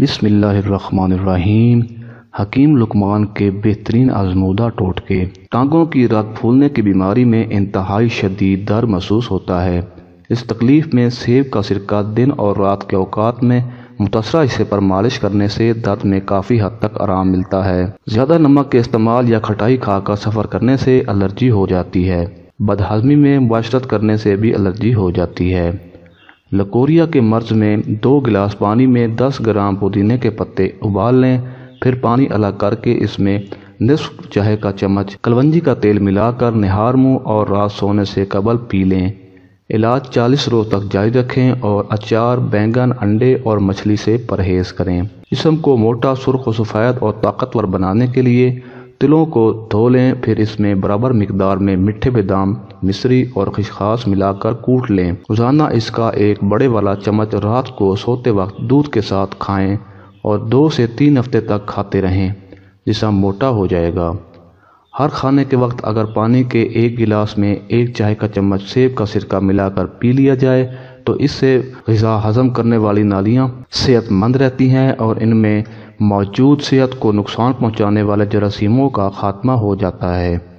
बिस्मिल्लाहिर्रहमानिर्रहीम हकीम लुकमान के बेहतरीन आजमूदा टोटके टांगों की रग फूलने की बीमारी में इंतहाई शदीद दर महसूस होता है इस तकलीफ़ में सेब का सिरका दिन और रात के अवकात में मुतासर हिस्से पर मालिश करने से दर्द में काफ़ी हद तक आराम मिलता है ज़्यादा नमक के इस्तेमाल या खटाई खाकर सफ़र करने से एलर्जी हो जाती है बदहजमी में मुआशरत करने से भी एलर्जी हो जाती है लकोरिया के मर्ज में दो गिलास पानी में 10 ग्राम पुदीने के पत्ते उबाल लें फिर पानी अलग करके इसमें निसफ चाय का चम्मच कलवंजी का तेल मिलाकर निहार मुँह और रात सोने से कबल पी लें इलाज 40 रोज तक जारी रखें और अचार बैंगन अंडे और मछली से परहेज करें जिसम को मोटा सुर्ख सफायद और ताकतवर बनाने के लिए तिलों को धो लें फिर इसमें बराबर मकदार में मिठे बादाम मिश्री और खिशखास मिलाकर कूट लें रोजाना इसका एक बड़े वाला चम्मच रात को सोते वक्त दूध के साथ खाएं और दो से तीन हफ्ते तक खाते रहें जिसा मोटा हो जाएगा हर खाने के वक्त अगर पानी के एक गिलास में एक चाय का चम्मच सेब का सिरका मिलाकर पी लिया जाए तो इससे गज़ा हजम करने वाली नालियाँ सेहतमंद रहती हैं और इनमें मौजूद सेहत को नुकसान पहुँचाने वाले जरासीमों का खात्मा हो जाता है